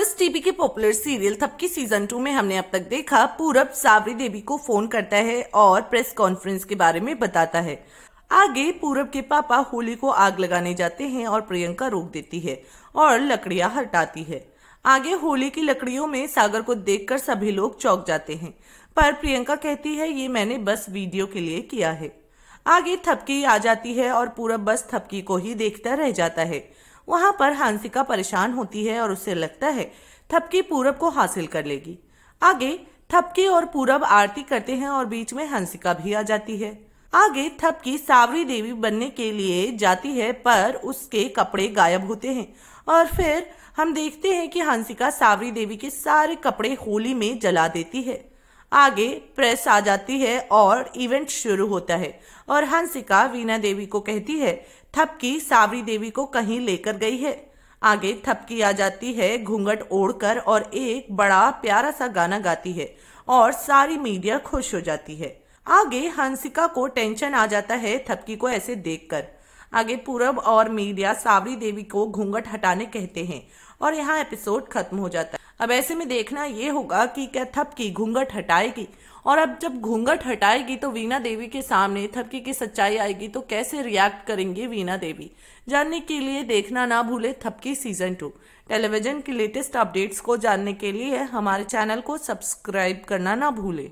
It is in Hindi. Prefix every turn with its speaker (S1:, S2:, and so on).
S1: कलर्स टीवी के popular serial Thapki season two में हमने अब तक देखा पूरब सावरी देवी को फोन करता है और प्रेस कॉन्फ्रेंस के बारे में बताता है आगे पूरब के पापा होली को आग लगाने जाते हैं और प्रियंका रोक देती है और लकड़ियां हटाती है आगे होली की लकड़ियों में सागर को देखकर सभी लोग चौक जाते हैं पर प्रियंका कहती है ये मैंने बस वीडियो के लिए किया है आगे थपकी आ जाती है और पूरब बस थपकी को ही देखता रह जाता है वहाँ पर हांसिका परेशान होती है और उसे लगता है थपकी पूरब को हासिल कर लेगी आगे थपकी और पूरब आरती करते हैं और बीच में हंसिका भी आ जाती है आगे थपकी सावरी देवी बनने के लिए जाती है पर उसके कपड़े गायब होते हैं और फिर हम देखते हैं कि हंसिका सावरी देवी के सारे कपड़े होली में जला देती है आगे प्रेस आ जाती है और इवेंट शुरू होता है और हंसिका वीणा देवी को कहती है थपकी सावरी देवी को कहीं लेकर गई है आगे थपकी आ जाती है घूंघट ओढ़कर और एक बड़ा प्यारा सा गाना गाती है और सारी मीडिया खुश हो जाती है आगे हंसिका को टेंशन आ जाता है थपकी को ऐसे देखकर आगे पूरब और मीडिया सावरी देवी को घूंघट हटाने कहते हैं और यहाँ एपिसोड खत्म हो जाता है अब ऐसे में देखना ये होगा कि क्या थपकी घूंघट हटाएगी और अब जब घूंघट हटाएगी तो वीणा देवी के सामने थपकी की सच्चाई आएगी तो कैसे रिएक्ट करेंगी वीणा देवी जानने के लिए देखना ना भूले थपकी सीजन टू टेलीविजन की लेटेस्ट अपडेट्स को जानने के लिए हमारे चैनल को सब्सक्राइब करना ना भूले